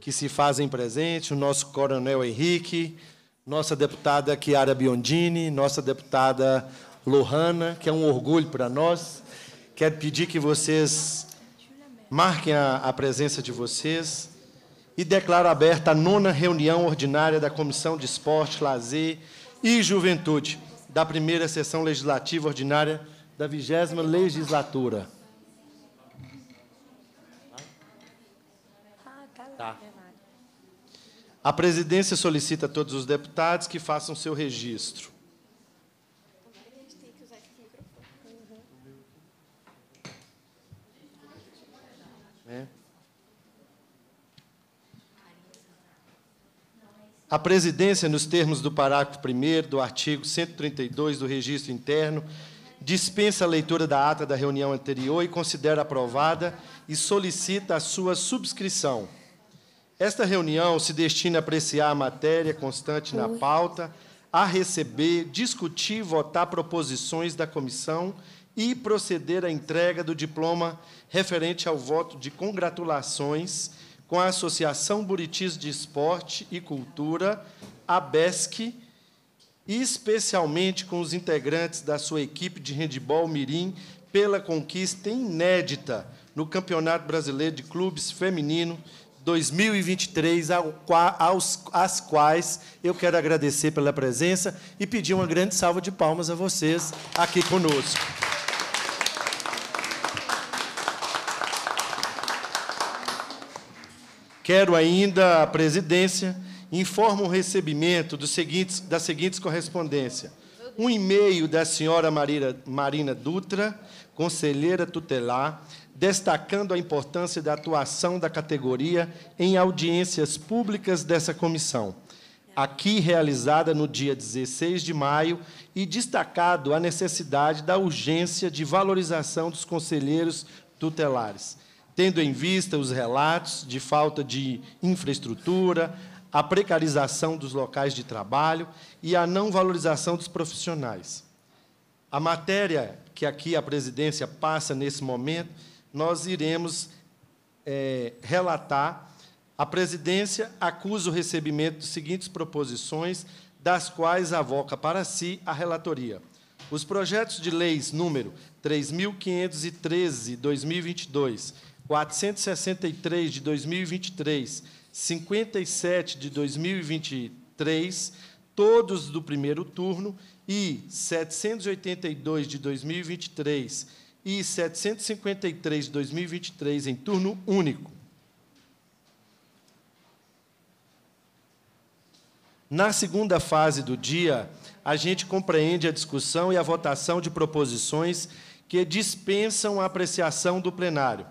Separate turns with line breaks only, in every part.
que se fazem presentes, o nosso coronel Henrique, nossa deputada Chiara Biondini, nossa deputada Lohana, que é um orgulho para nós. Quero pedir que vocês marquem a, a presença de vocês e declaro aberta a nona reunião ordinária da Comissão de Esporte, Lazer e Juventude da primeira sessão legislativa ordinária da vigésima legislatura. A presidência solicita a todos os deputados que façam seu registro. A presidência, nos termos do parágrafo 1 do artigo 132 do Registro Interno, dispensa a leitura da ata da reunião anterior e considera aprovada e solicita a sua subscrição. Esta reunião se destina a apreciar a matéria constante na pauta, a receber, discutir e votar proposições da comissão e proceder à entrega do diploma referente ao voto de congratulações com a Associação Buritis de Esporte e Cultura, a BESC, e especialmente com os integrantes da sua equipe de handball mirim pela conquista inédita no Campeonato Brasileiro de Clubes Feminino 2023, às quais eu quero agradecer pela presença e pedir uma grande salva de palmas a vocês aqui conosco. Quero ainda a presidência informa o recebimento dos seguintes, das seguintes correspondências. Um e-mail da senhora Marina Dutra, conselheira tutelar, destacando a importância da atuação da categoria em audiências públicas dessa comissão, aqui realizada no dia 16 de maio, e destacado a necessidade da urgência de valorização dos conselheiros tutelares, tendo em vista os relatos de falta de infraestrutura, a precarização dos locais de trabalho e a não valorização dos profissionais. A matéria que aqui a presidência passa nesse momento nós iremos é, relatar. A presidência acusa o recebimento dos seguintes proposições, das quais avoca para si a relatoria. Os projetos de leis número 3.513, de 2022, 463 de 2023, 57 de 2023, todos do primeiro turno, e 782 de 2023, e 753 de 2023 em turno único. Na segunda fase do dia, a gente compreende a discussão e a votação de proposições que dispensam a apreciação do plenário.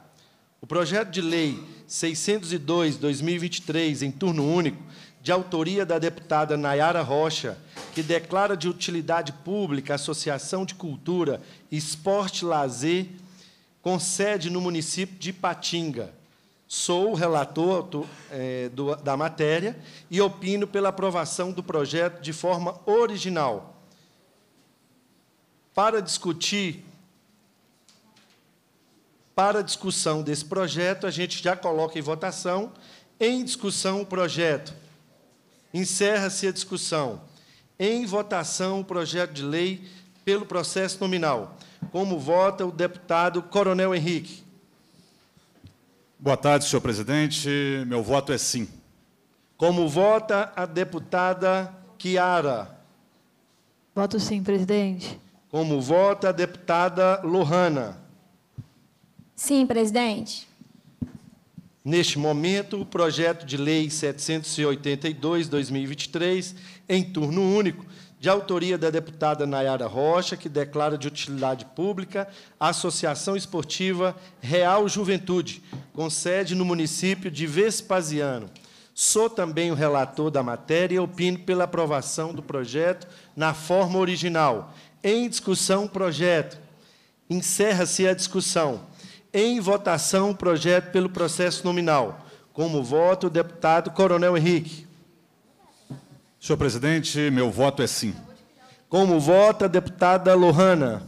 O projeto de lei 602/2023 em turno único de autoria da deputada Nayara Rocha, que declara de utilidade pública a Associação de Cultura, Esporte Lazer, com sede no município de Patinga. Sou o relator do, é, do, da matéria e opino pela aprovação do projeto de forma original. Para discutir, para discussão desse projeto, a gente já coloca em votação. Em discussão o projeto Encerra-se a discussão. Em votação, o projeto de lei pelo processo nominal. Como vota o deputado
Coronel Henrique? Boa tarde, senhor presidente. Meu voto é sim.
Como vota a deputada Kiara?
Voto sim, presidente.
Como vota a deputada Lohana?
Sim, presidente.
Neste momento, o projeto de lei 782/2023, em turno único, de autoria da deputada Nayara Rocha, que declara de utilidade pública a Associação Esportiva Real Juventude, com sede no município de Vespasiano. Sou também o relator da matéria e opino pela aprovação do projeto na forma original. Em discussão, projeto. Encerra-se a discussão em votação o projeto pelo processo nominal. Como voto, o deputado Coronel Henrique.
Senhor presidente, meu voto é sim.
Como vota a deputada Lohana?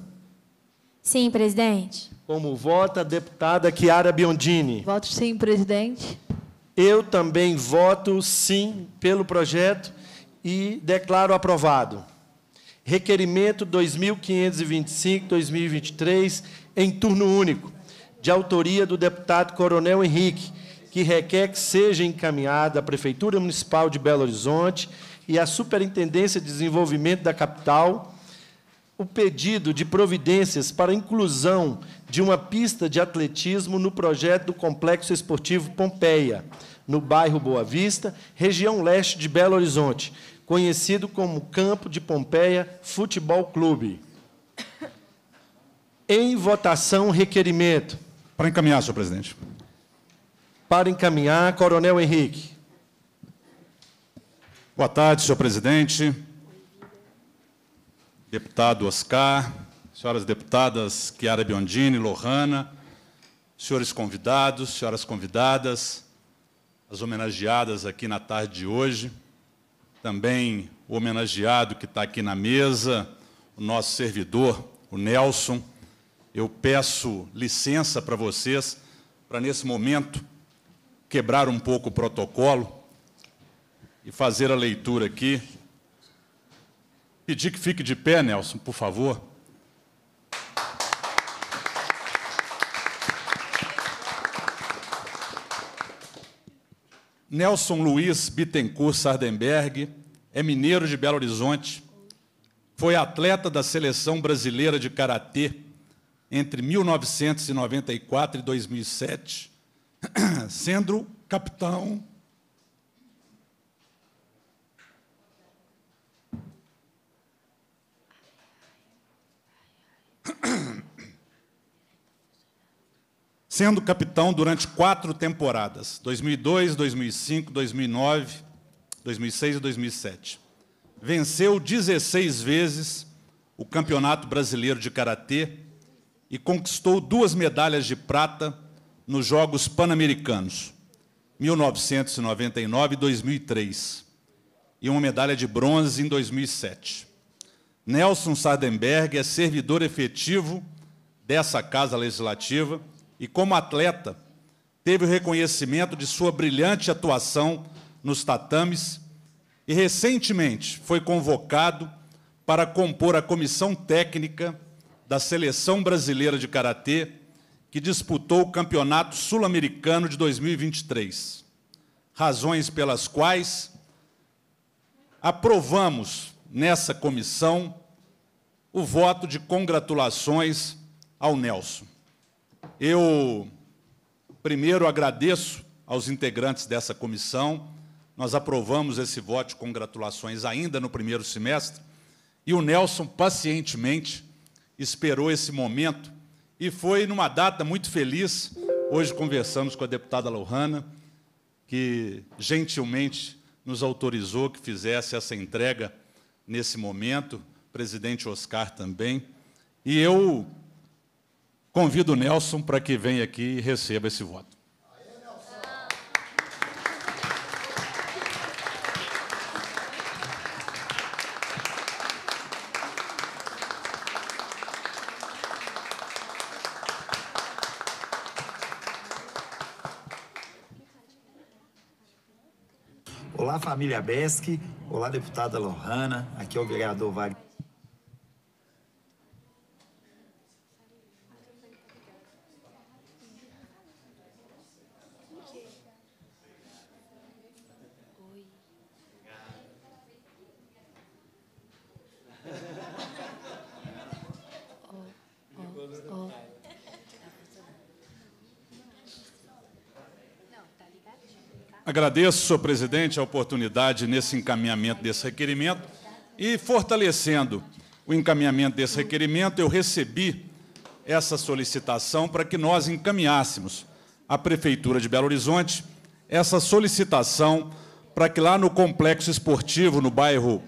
Sim, presidente.
Como vota a deputada Chiara Biondini?
Voto sim, presidente.
Eu também voto sim pelo projeto e declaro aprovado. Requerimento 2525-2023, em turno único de autoria do deputado Coronel Henrique, que requer que seja encaminhada à Prefeitura Municipal de Belo Horizonte e à Superintendência de Desenvolvimento da Capital o pedido de providências para a inclusão de uma pista de atletismo no projeto do Complexo Esportivo Pompeia, no bairro Boa Vista, região leste de Belo Horizonte, conhecido como Campo de Pompeia Futebol Clube. Em votação,
requerimento. Para encaminhar, senhor presidente. Para encaminhar, Coronel Henrique. Boa tarde, senhor presidente. Deputado Oscar, senhoras deputadas Chiara Biondini, Lohana, senhores convidados, senhoras convidadas, as homenageadas aqui na tarde de hoje, também o homenageado que está aqui na mesa, o nosso servidor, o Nelson, eu peço licença para vocês, para nesse momento quebrar um pouco o protocolo e fazer a leitura aqui. Pedir que fique de pé, Nelson, por favor. Nelson Luiz Bittencourt Sardenberg é mineiro de Belo Horizonte, foi atleta da seleção brasileira de karatê entre 1994 e 2007, sendo capitão sendo capitão durante quatro temporadas, 2002, 2005, 2009, 2006 e 2007. Venceu 16 vezes o Campeonato Brasileiro de Karatê e conquistou duas medalhas de prata nos Jogos Pan-Americanos, 1999 e 2003, e uma medalha de bronze em 2007. Nelson Sardenberg é servidor efetivo dessa Casa Legislativa e, como atleta, teve o reconhecimento de sua brilhante atuação nos tatames e, recentemente, foi convocado para compor a comissão técnica da seleção brasileira de karatê que disputou o Campeonato Sul-Americano de 2023. Razões pelas quais aprovamos nessa comissão o voto de congratulações ao Nelson. Eu primeiro agradeço aos integrantes dessa comissão. Nós aprovamos esse voto de congratulações ainda no primeiro semestre e o Nelson pacientemente esperou esse momento e foi numa data muito feliz. Hoje conversamos com a deputada Lohana, que gentilmente nos autorizou que fizesse essa entrega nesse momento, presidente Oscar também. E eu convido o Nelson para que venha aqui e receba esse voto.
família Besque, Olá, deputada Lohana. Aqui é o vereador Wagner.
Agradeço, senhor presidente, a oportunidade nesse encaminhamento desse requerimento e fortalecendo o encaminhamento desse requerimento, eu recebi essa solicitação para que nós encaminhássemos à Prefeitura de Belo Horizonte essa solicitação para que lá no complexo esportivo, no bairro,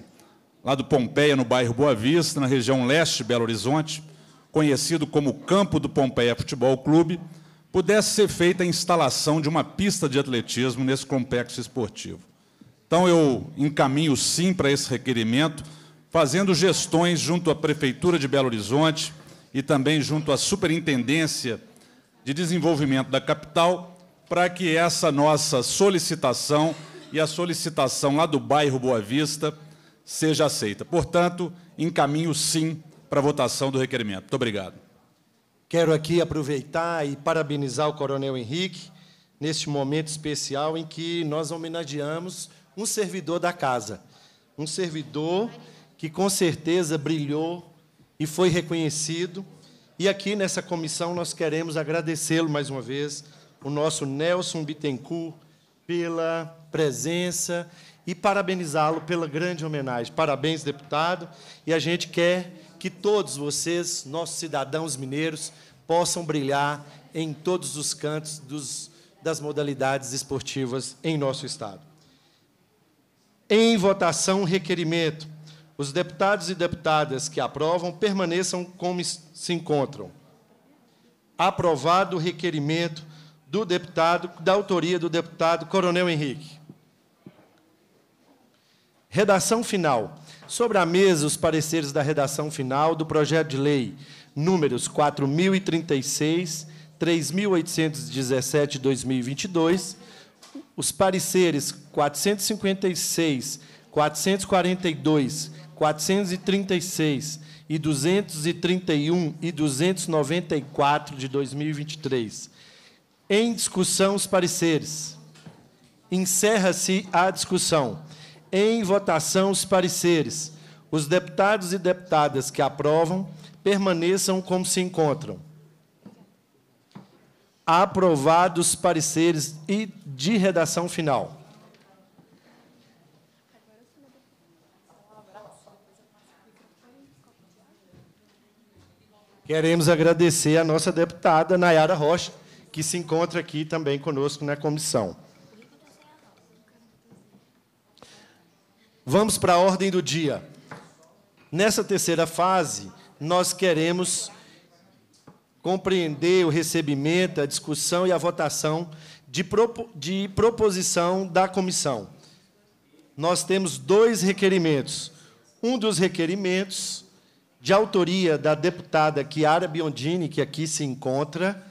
lá do Pompeia, no bairro Boa Vista, na região leste de Belo Horizonte, conhecido como Campo do Pompeia Futebol Clube, pudesse ser feita a instalação de uma pista de atletismo nesse complexo esportivo. Então, eu encaminho sim para esse requerimento, fazendo gestões junto à Prefeitura de Belo Horizonte e também junto à Superintendência de Desenvolvimento da Capital, para que essa nossa solicitação e a solicitação lá do bairro Boa Vista seja aceita. Portanto, encaminho sim para a votação do requerimento. Muito obrigado. Quero aqui
aproveitar e parabenizar o Coronel Henrique neste momento especial em que nós homenageamos um servidor da casa, um servidor que com certeza brilhou e foi reconhecido. E aqui nessa comissão nós queremos agradecê-lo mais uma vez, o nosso Nelson Bittencourt, pela presença e parabenizá-lo pela grande homenagem. Parabéns, deputado. E a gente quer que todos vocês, nossos cidadãos mineiros, possam brilhar em todos os cantos dos, das modalidades esportivas em nosso Estado. Em votação, requerimento. Os deputados e deputadas que aprovam permaneçam como se encontram. Aprovado o requerimento do deputado, da autoria do deputado Coronel Henrique. Redação final. Sobre a mesa, os pareceres da redação final do projeto de lei números 4036, 3817 2022, os pareceres 456, 442, 436 e 231 e 294 de 2023. Em discussão os pareceres. Encerra-se a discussão em votação os pareceres. Os deputados e deputadas que aprovam permaneçam como se encontram. Aprovados os pareceres e de redação final. Queremos agradecer a nossa deputada Nayara Rocha, que se encontra aqui também conosco na comissão. Vamos para a ordem do dia. Nessa terceira fase, nós queremos compreender o recebimento, a discussão e a votação de, propo, de proposição da comissão. Nós temos dois requerimentos. Um dos requerimentos, de autoria da deputada Chiara Biondini, que aqui se encontra,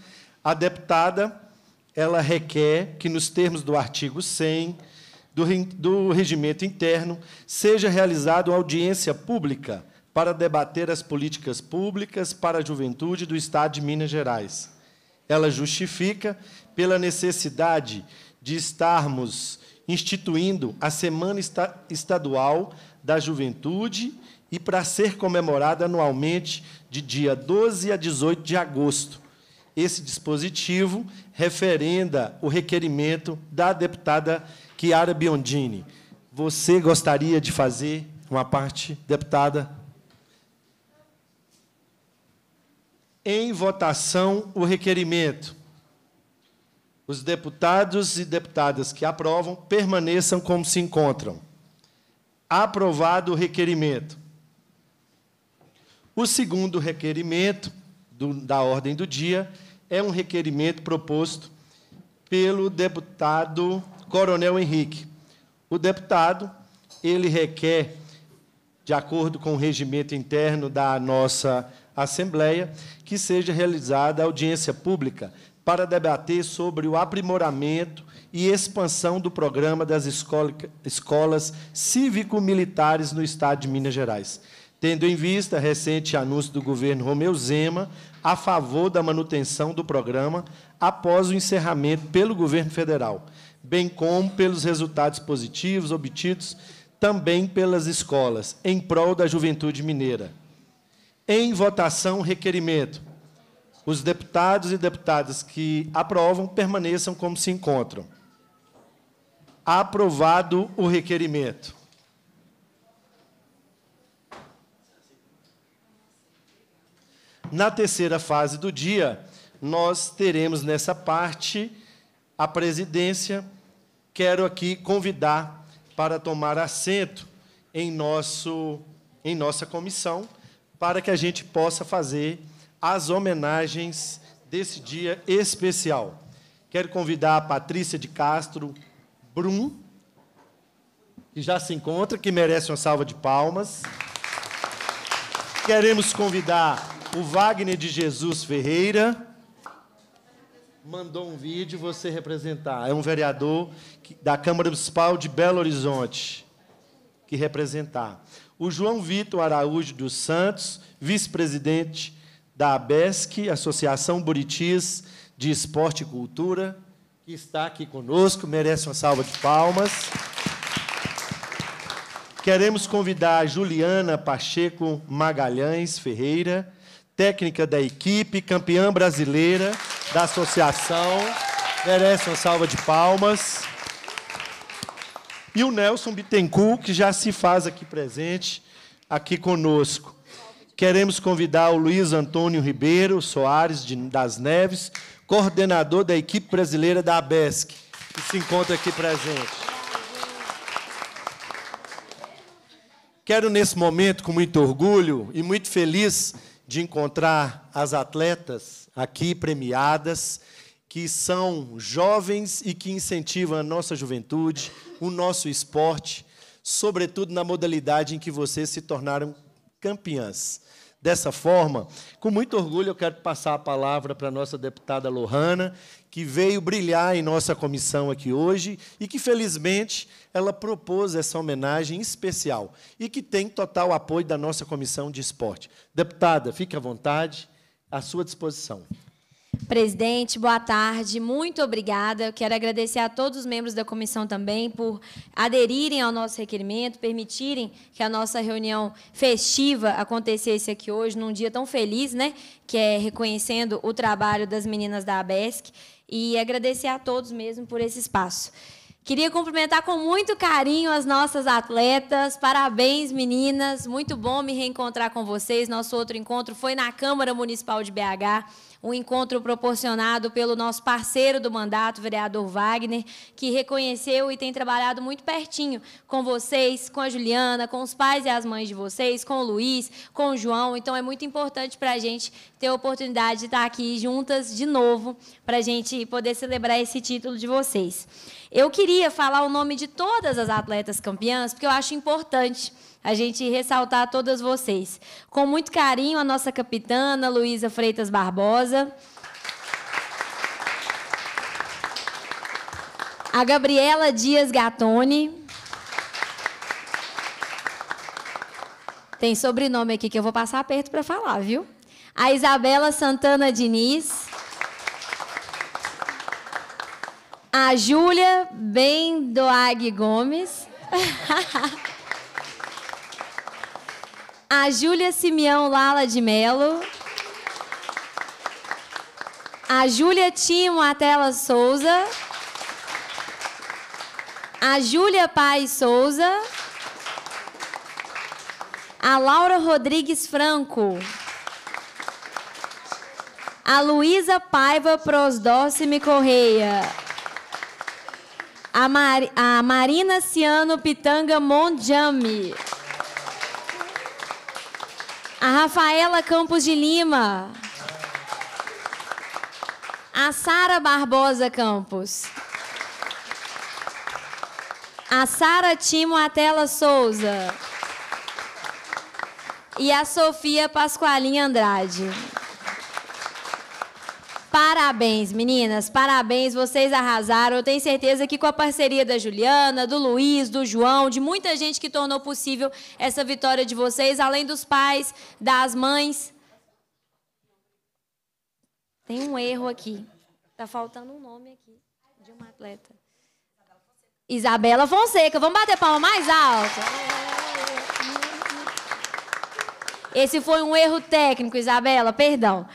a deputada ela requer que, nos termos do artigo 100 do, regimento interno, seja realizada audiência pública para debater as políticas públicas para a juventude do Estado de Minas Gerais. Ela justifica pela necessidade de estarmos instituindo a Semana Estadual da Juventude e para ser comemorada anualmente de dia 12 a 18 de agosto. Esse dispositivo referenda o requerimento da deputada Chiara Biondini, você gostaria de fazer uma parte, deputada? Em votação, o requerimento. Os deputados e deputadas que aprovam permaneçam como se encontram. Aprovado o requerimento. O segundo requerimento do, da ordem do dia é um requerimento proposto pelo deputado Coronel Henrique. O deputado, ele requer, de acordo com o regimento interno da nossa Assembleia, que seja realizada audiência pública para debater sobre o aprimoramento e expansão do programa das escolas cívico-militares no Estado de Minas Gerais, tendo em vista recente anúncio do governo Romeu Zema a favor da manutenção do programa após o encerramento pelo governo federal, bem como pelos resultados positivos obtidos também pelas escolas, em prol da juventude mineira. Em votação, requerimento. Os deputados e deputadas que aprovam permaneçam como se encontram. Aprovado o requerimento. Na terceira fase do dia, nós teremos nessa parte a presidência. Quero aqui convidar para tomar assento em, nosso, em nossa comissão, para que a gente possa fazer as homenagens desse dia especial. Quero convidar a Patrícia de Castro Brum, que já se encontra, que merece uma salva de palmas. Queremos convidar o Wagner de Jesus Ferreira mandou um vídeo você representar. É um vereador da Câmara Municipal de Belo Horizonte que representar. O João Vitor Araújo dos Santos, vice-presidente da ABESC, Associação Buritis de Esporte e Cultura, que está aqui conosco, merece uma salva de palmas. Queremos convidar a Juliana Pacheco Magalhães Ferreira, técnica da equipe, campeã brasileira da associação. Merece uma salva de palmas. E o Nelson Bittencourt, que já se faz aqui presente, aqui conosco. Queremos convidar o Luiz Antônio Ribeiro Soares de, das Neves, coordenador da equipe brasileira da ABESC, que se encontra aqui presente. Quero, nesse momento, com muito orgulho e muito feliz, de encontrar as atletas aqui premiadas, que são jovens e que incentivam a nossa juventude, o nosso esporte, sobretudo na modalidade em que vocês se tornaram campeãs. Dessa forma, com muito orgulho, eu quero passar a palavra para a nossa deputada Lohana, que veio brilhar em nossa comissão aqui hoje e que, felizmente, ela propôs essa homenagem especial e que tem total apoio da nossa comissão de esporte. Deputada, fique à vontade, à sua disposição.
Presidente, boa tarde. Muito obrigada. Eu quero agradecer a todos os membros da comissão também por aderirem ao nosso requerimento, permitirem que a nossa reunião festiva acontecesse aqui hoje, num dia tão feliz, né? Que é reconhecendo o trabalho das meninas da ABESC. E agradecer a todos mesmo por esse espaço. Queria cumprimentar com muito carinho as nossas atletas. Parabéns, meninas. Muito bom me reencontrar com vocês. Nosso outro encontro foi na Câmara Municipal de BH um encontro proporcionado pelo nosso parceiro do mandato, vereador Wagner, que reconheceu e tem trabalhado muito pertinho com vocês, com a Juliana, com os pais e as mães de vocês, com o Luiz, com o João. Então, é muito importante para a gente ter a oportunidade de estar aqui juntas de novo, para a gente poder celebrar esse título de vocês. Eu queria falar o nome de todas as atletas campeãs, porque eu acho importante a gente ressaltar a todas vocês. Com muito carinho, a nossa capitana, Luísa Freitas Barbosa. A Gabriela Dias Gatoni. Tem sobrenome aqui que eu vou passar perto para falar, viu? A Isabela Santana Diniz. A Júlia Bendoag Gomes. a Júlia Simeão Lala de Melo, a Júlia Timo Atela Souza, a Júlia Paz Souza, a Laura Rodrigues Franco, a Luísa Paiva Prosdócime Correia, a, Mar a Marina Ciano Pitanga Monjami, a Rafaela Campos de Lima. A Sara Barbosa Campos. A Sara Timo Atela Souza. E a Sofia Pascoalinha Andrade. Parabéns, meninas, parabéns, vocês arrasaram. Eu tenho certeza que com a parceria da Juliana, do Luiz, do João, de muita gente que tornou possível essa vitória de vocês, além dos pais, das mães. Tem um erro aqui. Tá faltando um nome aqui de uma atleta. Isabela Fonseca. Vamos bater palma mais alto. Esse foi um erro técnico, Isabela, perdão.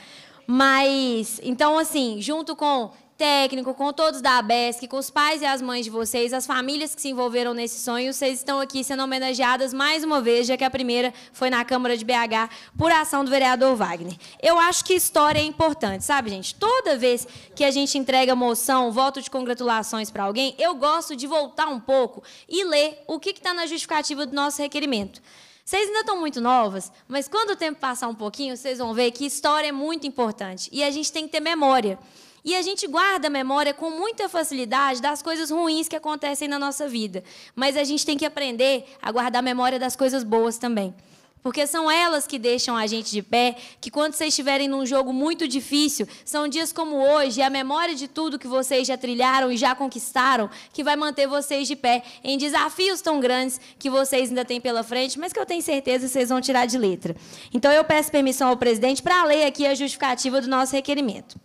Mas, então, assim, junto com técnico, com todos da ABESC, com os pais e as mães de vocês, as famílias que se envolveram nesse sonho, vocês estão aqui sendo homenageadas mais uma vez, já que a primeira foi na Câmara de BH, por ação do vereador Wagner. Eu acho que história é importante, sabe, gente? Toda vez que a gente entrega moção, voto de congratulações para alguém, eu gosto de voltar um pouco e ler o que está na justificativa do nosso requerimento. Vocês ainda estão muito novas, mas quando o tempo passar um pouquinho, vocês vão ver que história é muito importante. E a gente tem que ter memória. E a gente guarda a memória com muita facilidade das coisas ruins que acontecem na nossa vida. Mas a gente tem que aprender a guardar a memória das coisas boas também. Porque são elas que deixam a gente de pé, que quando vocês estiverem num jogo muito difícil, são dias como hoje, é a memória de tudo que vocês já trilharam e já conquistaram, que vai manter vocês de pé em desafios tão grandes que vocês ainda têm pela frente, mas que eu tenho certeza que vocês vão tirar de letra. Então eu peço permissão ao presidente para ler aqui a justificativa do nosso requerimento.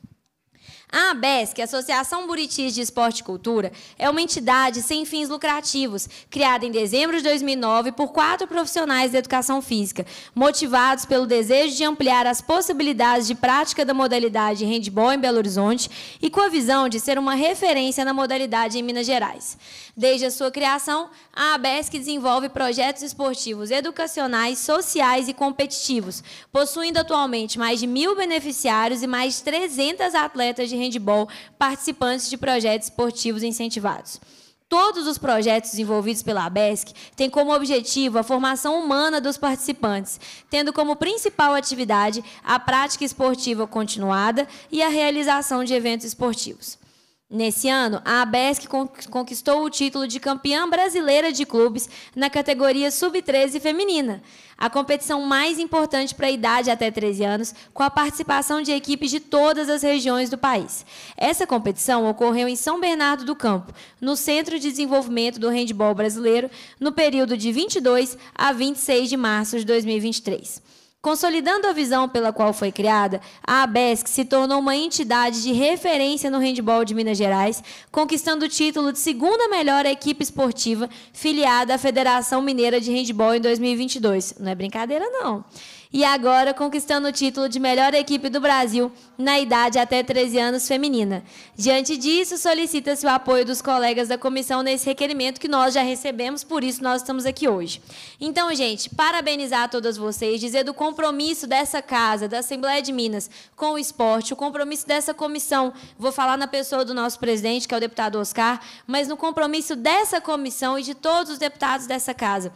A ABESC, Associação Buritis de Esporte e Cultura, é uma entidade sem fins lucrativos, criada em dezembro de 2009 por quatro profissionais da educação física, motivados pelo desejo de ampliar as possibilidades de prática da modalidade handball em Belo Horizonte e com a visão de ser uma referência na modalidade em Minas Gerais. Desde a sua criação, a ABESC desenvolve projetos esportivos educacionais, sociais e competitivos, possuindo atualmente mais de mil beneficiários e mais de 300 atletas de handball, participantes de projetos esportivos incentivados. Todos os projetos envolvidos pela ABESC têm como objetivo a formação humana dos participantes, tendo como principal atividade a prática esportiva continuada e a realização de eventos esportivos. Nesse ano, a ABESC conquistou o título de campeã brasileira de clubes na categoria Sub-13 feminina, a competição mais importante para a idade até 13 anos, com a participação de equipes de todas as regiões do país. Essa competição ocorreu em São Bernardo do Campo, no Centro de Desenvolvimento do Handebol Brasileiro, no período de 22 a 26 de março de 2023. Consolidando a visão pela qual foi criada, a ABESC se tornou uma entidade de referência no handball de Minas Gerais, conquistando o título de segunda melhor equipe esportiva filiada à Federação Mineira de Handball em 2022. Não é brincadeira, não. E agora conquistando o título de melhor equipe do Brasil na idade até 13 anos feminina. Diante disso, solicita-se o apoio dos colegas da comissão nesse requerimento que nós já recebemos, por isso nós estamos aqui hoje. Então, gente, parabenizar a todas vocês, dizer do quão compromisso dessa casa, da Assembleia de Minas, com o esporte, o compromisso dessa comissão, vou falar na pessoa do nosso presidente, que é o deputado Oscar, mas no compromisso dessa comissão e de todos os deputados dessa casa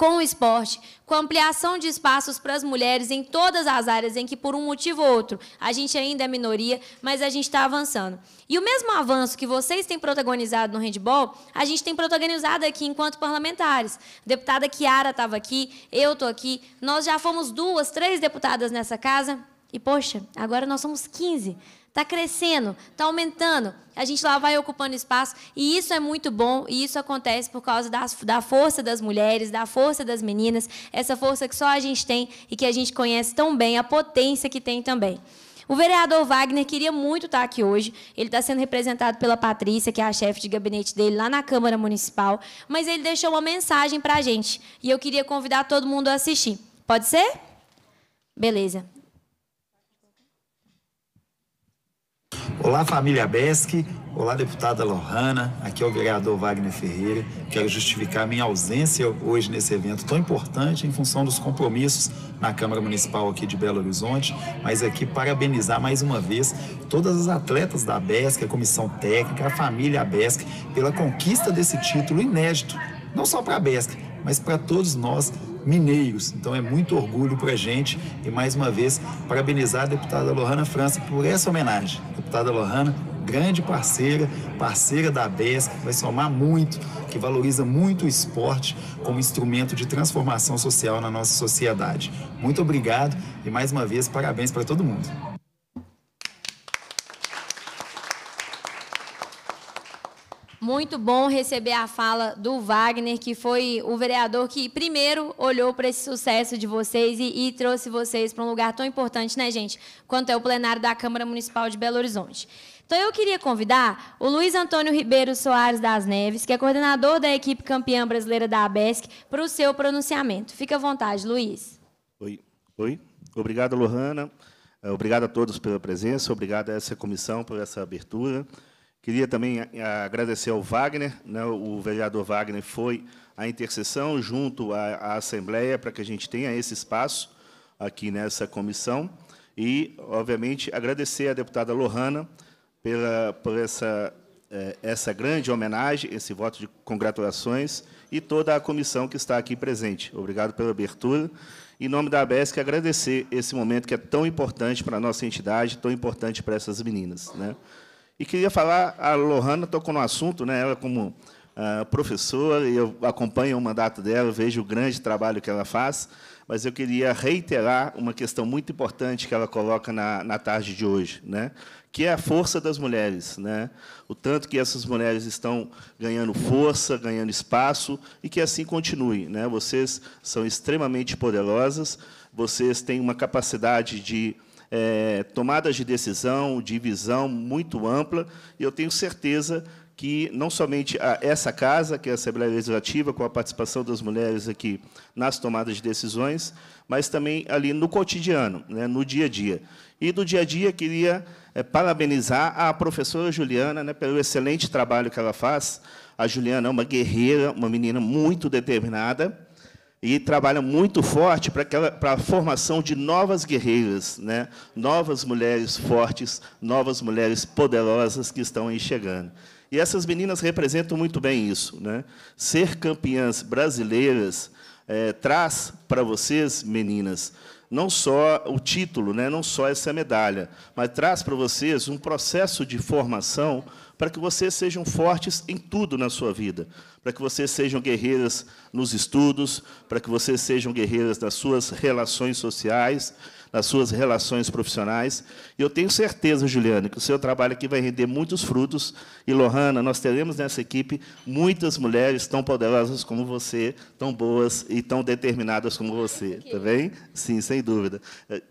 com o esporte, com ampliação de espaços para as mulheres em todas as áreas em que, por um motivo ou outro, a gente ainda é minoria, mas a gente está avançando. E o mesmo avanço que vocês têm protagonizado no handball, a gente tem protagonizado aqui enquanto parlamentares. A deputada Kiara estava aqui, eu estou aqui, nós já fomos duas, três deputadas nessa casa. E, poxa, agora nós somos 15. Está crescendo, está aumentando. A gente lá vai ocupando espaço. E isso é muito bom, e isso acontece por causa das, da força das mulheres, da força das meninas, essa força que só a gente tem e que a gente conhece tão bem, a potência que tem também. O vereador Wagner queria muito estar aqui hoje. Ele está sendo representado pela Patrícia, que é a chefe de gabinete dele lá na Câmara Municipal. Mas ele deixou uma mensagem para a gente. E eu queria convidar todo mundo a assistir. Pode ser? Beleza.
Olá, família Besc. Olá, deputada Lohana. Aqui é o vereador Wagner Ferreira. Quero justificar minha ausência hoje nesse evento tão importante em função dos compromissos na Câmara Municipal aqui de Belo Horizonte, mas aqui parabenizar mais uma vez todas as atletas da Besc, a comissão técnica, a família Besc, pela conquista desse título inédito, não só para a Besc, mas para todos nós mineiros. Então é muito orgulho para a gente e, mais uma vez, parabenizar a deputada Lohana França por essa homenagem. Deputada Lohana, grande parceira, parceira da ABESP, vai somar muito, que valoriza muito o esporte como instrumento de transformação social na nossa sociedade. Muito obrigado e, mais uma vez, parabéns para todo mundo.
Muito bom receber a fala do Wagner, que foi o vereador que primeiro olhou para esse sucesso de vocês e, e trouxe vocês para um lugar tão importante, né, gente? Quanto é o plenário da Câmara Municipal de Belo Horizonte. Então, eu queria convidar o Luiz Antônio Ribeiro Soares das Neves, que é coordenador da equipe campeã brasileira da ABESC, para o seu pronunciamento. Fica à vontade, Luiz.
Oi. Oi. Obrigado, Lohana. É, obrigado a todos pela presença, obrigado a essa comissão por essa abertura. Queria também eh, agradecer ao Wagner, né? o vereador Wagner foi à intercessão junto à, à Assembleia para que a gente tenha esse espaço aqui nessa comissão. E, obviamente, agradecer à deputada Lohana pela, por essa, eh, essa grande homenagem, esse voto de congratulações e toda a comissão que está aqui presente. Obrigado pela abertura. Em nome da ABESC, agradecer esse momento que é tão importante para a nossa entidade, tão importante para essas meninas. Né? E queria falar, a Lohana tocou no assunto, né? ela como uh, professora, e eu acompanho o mandato dela, vejo o grande trabalho que ela faz, mas eu queria reiterar uma questão muito importante que ela coloca na, na tarde de hoje, né? que é a força das mulheres. Né? O tanto que essas mulheres estão ganhando força, ganhando espaço, e que assim continue. Né? Vocês são extremamente poderosas, vocês têm uma capacidade de é, tomadas de decisão, de visão muito ampla, e eu tenho certeza que não somente essa casa, que é a Assembleia Legislativa, com a participação das mulheres aqui nas tomadas de decisões, mas também ali no cotidiano, né, no dia a dia. E do dia a dia, queria é, parabenizar a professora Juliana né, pelo excelente trabalho que ela faz. A Juliana é uma guerreira, uma menina muito determinada, e trabalha muito forte para, aquela, para a formação de novas guerreiras, né? novas mulheres fortes, novas mulheres poderosas que estão aí chegando. E essas meninas representam muito bem isso. Né? Ser campeãs brasileiras é, traz para vocês, meninas, não só o título, né? não só essa medalha, mas traz para vocês um processo de formação para que vocês sejam fortes em tudo na sua vida, para que vocês sejam guerreiras nos estudos, para que vocês sejam guerreiras nas suas relações sociais, nas suas relações profissionais. E eu tenho certeza, Juliana, que o seu trabalho aqui vai render muitos frutos. E, Lohana, nós teremos nessa equipe muitas mulheres tão poderosas como você, tão boas e tão determinadas como você. está bem? Sim, sem dúvida.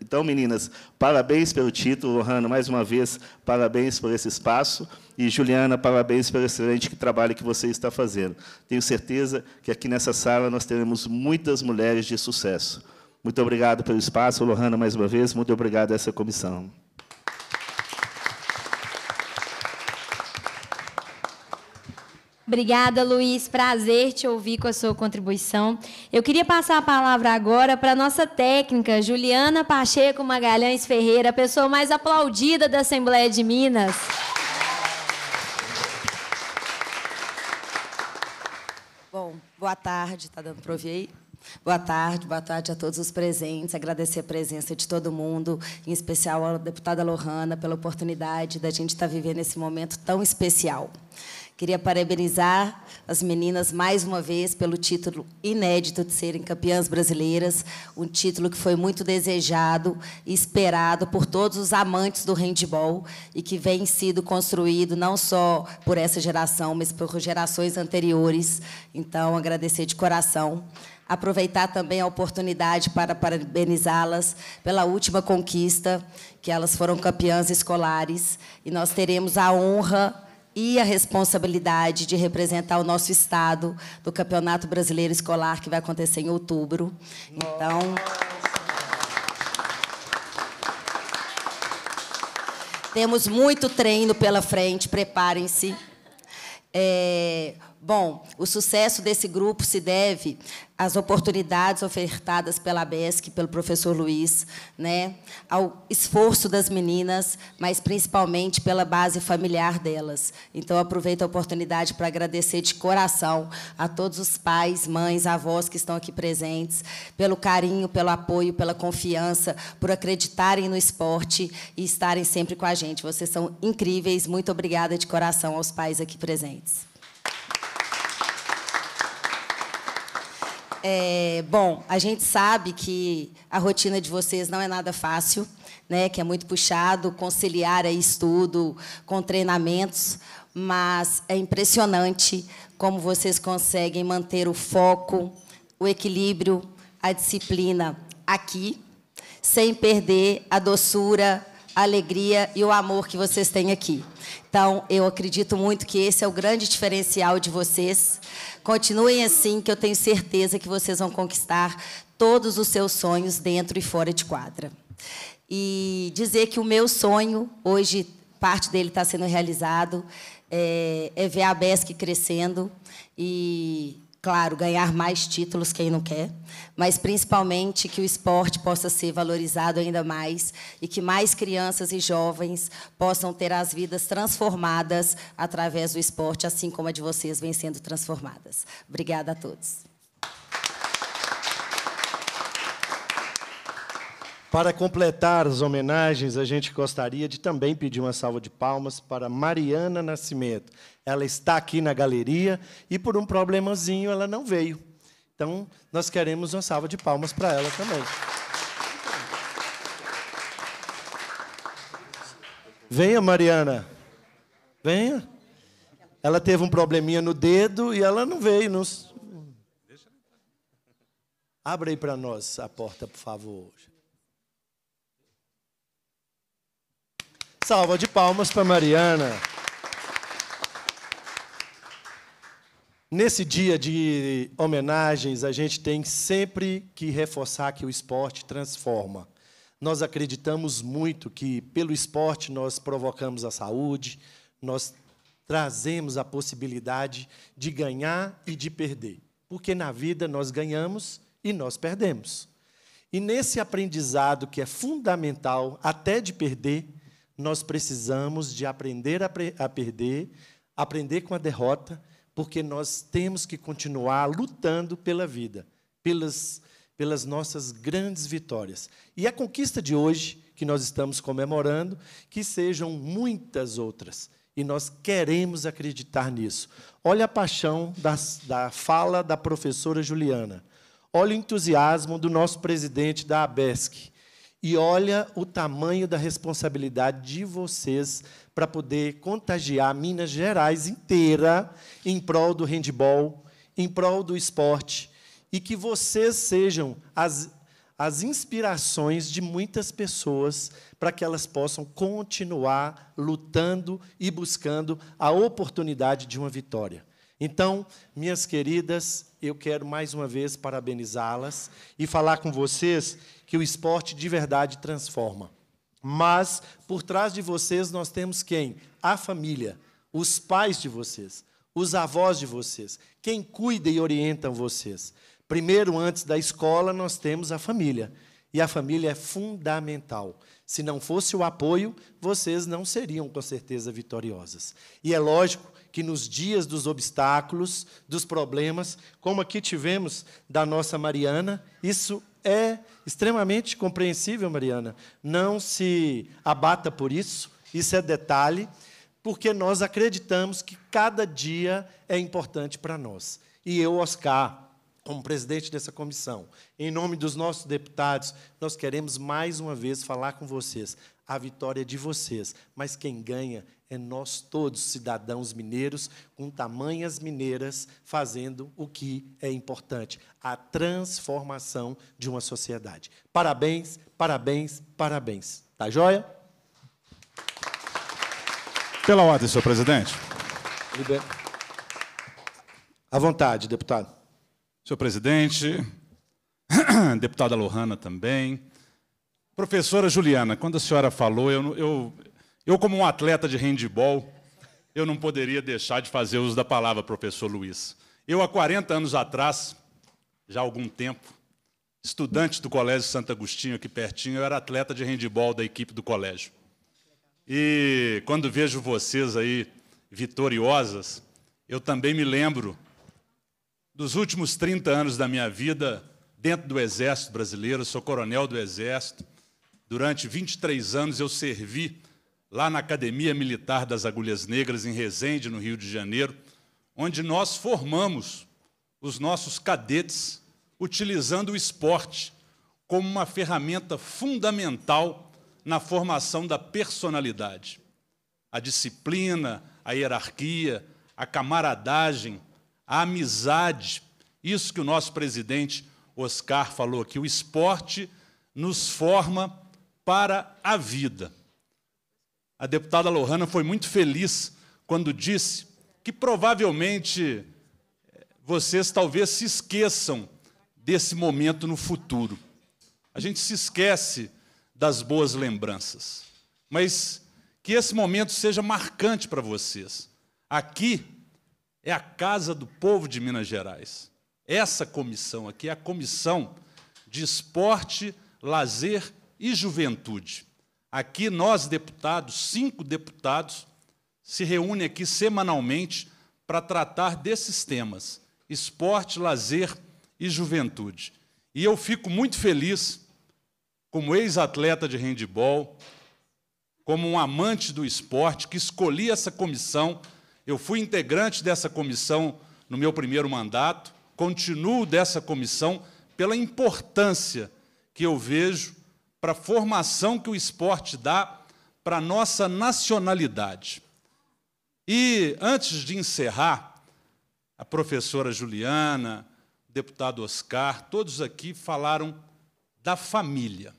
Então, meninas, parabéns pelo título, Lohana, mais uma vez, parabéns por esse espaço. E, Juliana, parabéns pelo excelente trabalho que você está fazendo. Tenho certeza que aqui nessa sala nós teremos muitas mulheres de sucesso. Muito obrigado pelo espaço. Lohana, mais uma vez, muito obrigado a essa comissão.
Obrigada, Luiz. Prazer te ouvir com a sua contribuição. Eu queria passar a palavra agora para a nossa técnica, Juliana Pacheco Magalhães Ferreira, a pessoa mais aplaudida da Assembleia de Minas.
Bom, boa tarde. Está dando para ouvir aí? Boa tarde, boa tarde a todos os presentes. Agradecer a presença de todo mundo, em especial à deputada Lohana pela oportunidade da gente estar vivendo esse momento tão especial. Queria parabenizar as meninas mais uma vez pelo título inédito de serem campeãs brasileiras, um título que foi muito desejado e esperado por todos os amantes do handball e que vem sido construído não só por essa geração, mas por gerações anteriores. Então, agradecer de coração aproveitar também a oportunidade para parabenizá-las pela última conquista, que elas foram campeãs escolares, e nós teremos a honra e a responsabilidade de representar o nosso estado do Campeonato Brasileiro Escolar que vai acontecer em outubro. Então, temos muito treino pela frente, preparem-se. É, Bom, o sucesso desse grupo se deve às oportunidades ofertadas pela BESC, pelo professor Luiz, né, ao esforço das meninas, mas principalmente pela base familiar delas. Então, aproveito a oportunidade para agradecer de coração a todos os pais, mães, avós que estão aqui presentes, pelo carinho, pelo apoio, pela confiança, por acreditarem no esporte e estarem sempre com a gente. Vocês são incríveis. Muito obrigada de coração aos pais aqui presentes. É, bom, a gente sabe que a rotina de vocês não é nada fácil, né? Que é muito puxado, conciliar aí estudo com treinamentos, mas é impressionante como vocês conseguem manter o foco, o equilíbrio, a disciplina aqui, sem perder a doçura, a alegria e o amor que vocês têm aqui. Então, eu acredito muito que esse é o grande diferencial de vocês. Continuem assim, que eu tenho certeza que vocês vão conquistar todos os seus sonhos dentro e fora de quadra. E dizer que o meu sonho, hoje parte dele está sendo realizado, é, é ver a BESC crescendo e claro, ganhar mais títulos, quem não quer, mas principalmente que o esporte possa ser valorizado ainda mais e que mais crianças e jovens possam ter as vidas transformadas através do esporte, assim como a de vocês vem sendo transformadas. Obrigada a todos.
Para completar as homenagens, a gente gostaria de também pedir uma salva de palmas para Mariana Nascimento. Ela está aqui na galeria e por um problemazinho ela não veio. Então, nós queremos uma salva de palmas para ela também. Venha, Mariana. Venha. Ela teve um probleminha no dedo e ela não veio. Nos... Abre aí para nós a porta, por favor. Salva de palmas para Mariana. Nesse dia de homenagens, a gente tem sempre que reforçar que o esporte transforma. Nós acreditamos muito que, pelo esporte, nós provocamos a saúde, nós trazemos a possibilidade de ganhar e de perder. Porque na vida nós ganhamos e nós perdemos. E nesse aprendizado que é fundamental, até de perder, nós precisamos de aprender a, a perder, aprender com a derrota porque nós temos que continuar lutando pela vida, pelas, pelas nossas grandes vitórias. E a conquista de hoje, que nós estamos comemorando, que sejam muitas outras. E nós queremos acreditar nisso. Olha a paixão da, da fala da professora Juliana. Olha o entusiasmo do nosso presidente da ABESC. E olha o tamanho da responsabilidade de vocês para poder contagiar Minas Gerais inteira em prol do handball, em prol do esporte, e que vocês sejam as, as inspirações de muitas pessoas para que elas possam continuar lutando e buscando a oportunidade de uma vitória. Então, minhas queridas, eu quero mais uma vez parabenizá-las e falar com vocês que o esporte de verdade transforma. Mas por trás de vocês nós temos quem? A família, os pais de vocês, os avós de vocês, quem cuida e orientam vocês. Primeiro, antes da escola, nós temos a família. E a família é fundamental. Se não fosse o apoio, vocês não seriam com certeza vitoriosas. E é lógico que nos dias dos obstáculos, dos problemas, como aqui tivemos da nossa Mariana, isso é extremamente compreensível, Mariana. Não se abata por isso, isso é detalhe, porque nós acreditamos que cada dia é importante para nós. E eu, Oscar, como presidente dessa comissão, em nome dos nossos deputados, nós queremos mais uma vez falar com vocês. A vitória é de vocês, mas quem ganha é nós todos, cidadãos mineiros, com tamanhas mineiras, fazendo o que é importante, a transformação de uma sociedade. Parabéns, parabéns, parabéns. Tá joia?
Pela ordem, senhor presidente. Liber... À vontade, deputado. Senhor presidente, deputada Lohana também. Professora Juliana, quando a senhora falou, eu, eu eu, como um atleta de handball, eu não poderia deixar de fazer uso da palavra, professor Luiz. Eu, há 40 anos atrás, já há algum tempo, estudante do Colégio Santo Agostinho, aqui pertinho, eu era atleta de handball da equipe do colégio. E quando vejo vocês aí vitoriosas, eu também me lembro dos últimos 30 anos da minha vida dentro do Exército Brasileiro, sou coronel do Exército. Durante 23 anos eu servi lá na Academia Militar das Agulhas Negras, em Resende, no Rio de Janeiro, onde nós formamos os nossos cadetes utilizando o esporte como uma ferramenta fundamental na formação da personalidade. A disciplina, a hierarquia, a camaradagem, a amizade, isso que o nosso presidente Oscar falou aqui, o esporte nos forma para a vida. A deputada Lohana foi muito feliz quando disse que provavelmente eh, vocês talvez se esqueçam desse momento no futuro. A gente se esquece das boas lembranças, mas que esse momento seja marcante para vocês. Aqui é a casa do povo de Minas Gerais. Essa comissão aqui é a comissão de esporte, lazer e juventude. Aqui nós deputados, cinco deputados, se reúnem aqui semanalmente para tratar desses temas: esporte, lazer e juventude. E eu fico muito feliz, como ex-atleta de handebol, como um amante do esporte, que escolhi essa comissão. Eu fui integrante dessa comissão no meu primeiro mandato, continuo dessa comissão pela importância que eu vejo para a formação que o esporte dá para a nossa nacionalidade. E antes de encerrar, a professora Juliana, o deputado Oscar, todos aqui falaram da família.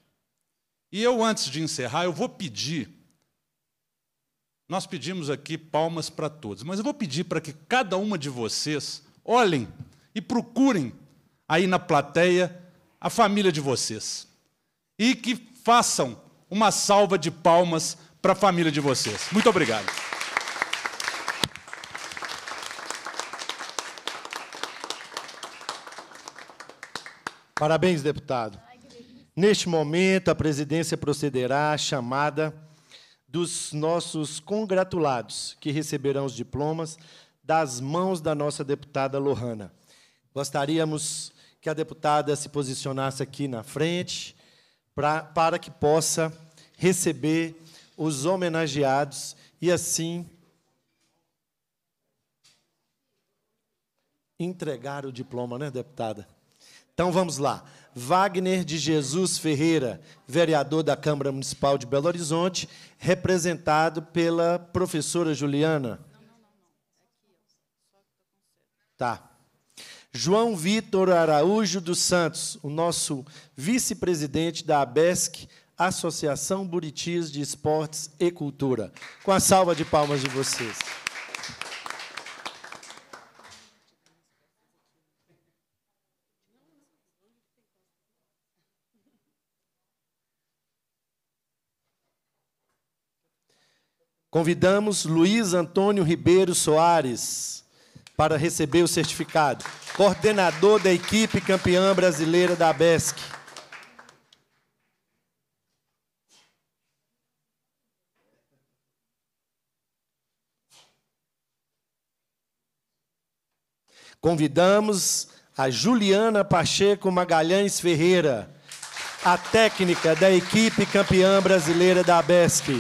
E eu, antes de encerrar, eu vou pedir. Nós pedimos aqui palmas para todos, mas eu vou pedir para que cada uma de vocês olhem e procurem aí na plateia a família de vocês e que façam uma salva de palmas para a família de vocês. Muito obrigado.
Parabéns, deputado. Neste momento, a presidência procederá à chamada dos nossos congratulados, que receberão os diplomas das mãos da nossa deputada Lohana. Gostaríamos que a deputada se posicionasse aqui na frente pra, para que possa receber os homenageados e assim entregar o diploma, né, deputada? Então vamos lá. Wagner de Jesus Ferreira, vereador da Câmara Municipal de Belo Horizonte, representado pela professora Juliana. Não, não, não. Tá. João Vitor Araújo dos Santos, o nosso vice-presidente da ABESC, Associação Buritis de Esportes e Cultura. Com a salva de palmas de vocês. Convidamos Luiz Antônio Ribeiro Soares, para receber o certificado. Coordenador da equipe campeã brasileira da ABESC. Convidamos a Juliana Pacheco Magalhães Ferreira, a técnica da equipe campeã brasileira da ABESC.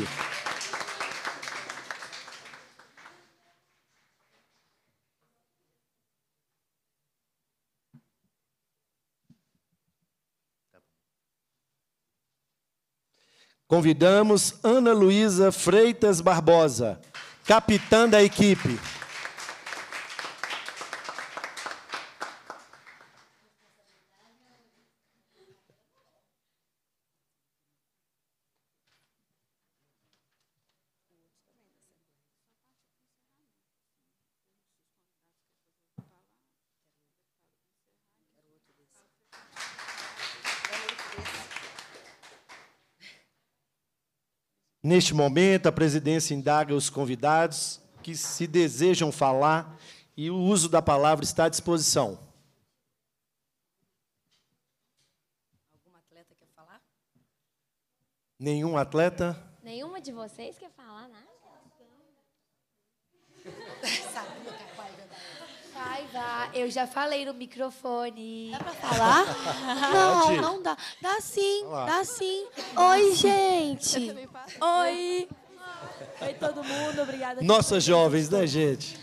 Convidamos Ana Luísa Freitas Barbosa, capitã da equipe. Neste momento, a presidência indaga os convidados que se desejam falar e o uso da palavra está à disposição. Algum atleta quer falar? Nenhum atleta?
Nenhuma de vocês quer falar nada? Paiva, eu já falei no microfone. Dá pra falar? Não, não dá. Dá sim, dá sim. Oi, gente. Oi. Oi, todo mundo. Obrigada. Nossas
jovens, né, gente?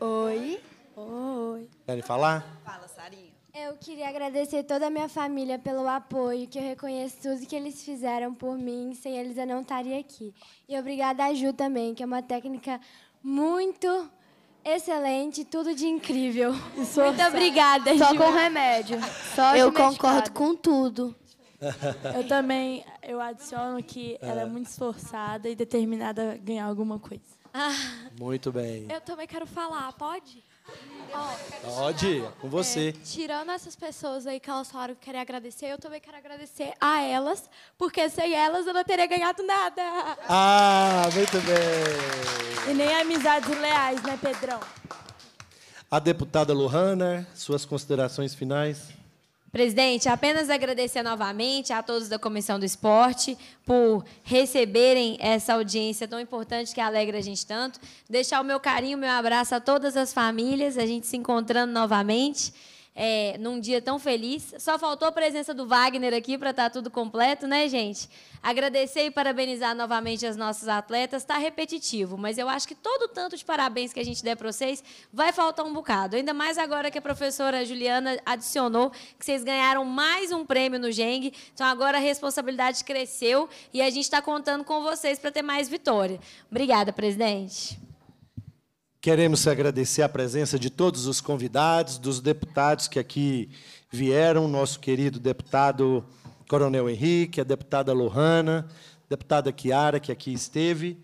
Oi. Oi.
Querem falar?
Fala, Sarinha. Eu queria agradecer toda a minha família pelo apoio, que eu reconheço tudo que eles fizeram por mim. Sem eles, eu não estaria aqui. E obrigada a Ju também, que é uma técnica muito excelente, tudo de incrível. É muito obrigada, Só Gil. com remédio.
Só eu concordo com tudo.
Eu também, eu adiciono que é. ela é muito esforçada e determinada a ganhar alguma coisa. Ah.
muito bem. Eu
também quero falar, pode?
Ó, Pode, é com você. É,
tirando essas pessoas aí que elas falaram que querem agradecer, eu também quero agradecer a elas, porque sem elas eu não teria ganhado nada.
Ah, muito bem.
E nem amizades leais, né, Pedrão?
A deputada Lohana, suas considerações finais.
Presidente, apenas agradecer novamente a todos da Comissão do Esporte por receberem essa audiência tão importante que alegra a gente tanto. Deixar o meu carinho, meu abraço a todas as famílias, a gente se encontrando novamente é, num dia tão feliz. Só faltou a presença do Wagner aqui para estar tá tudo completo, né, gente? Agradecer e parabenizar novamente as nossas atletas. Está repetitivo, mas eu acho que todo tanto de parabéns que a gente der para vocês vai faltar um bocado. Ainda mais agora que a professora Juliana adicionou que vocês ganharam mais um prêmio no Geng. Então agora a responsabilidade cresceu e a gente está contando com vocês para ter mais vitória. Obrigada, presidente.
Queremos agradecer a presença de todos os convidados, dos deputados que aqui vieram, nosso querido deputado Coronel Henrique, a deputada Lohana, deputada Chiara, que aqui esteve.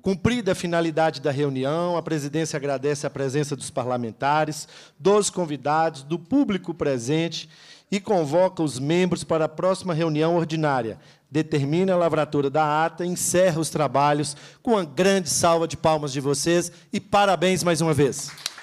Cumprida a finalidade da reunião, a presidência agradece a presença dos parlamentares, dos convidados, do público presente e convoca os membros para a próxima reunião ordinária, determina a lavratura da ata, encerra os trabalhos com uma grande salva de palmas de vocês e parabéns mais uma vez.